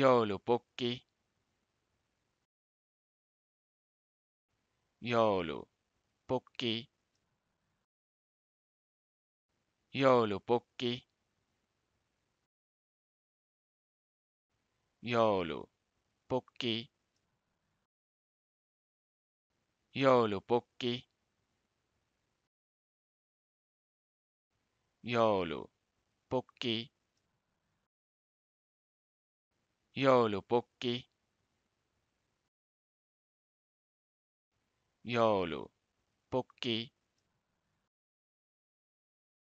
joulupukki joulupukki joulupukki joulupukki joulupukki joulupukki joulupukki joulupukki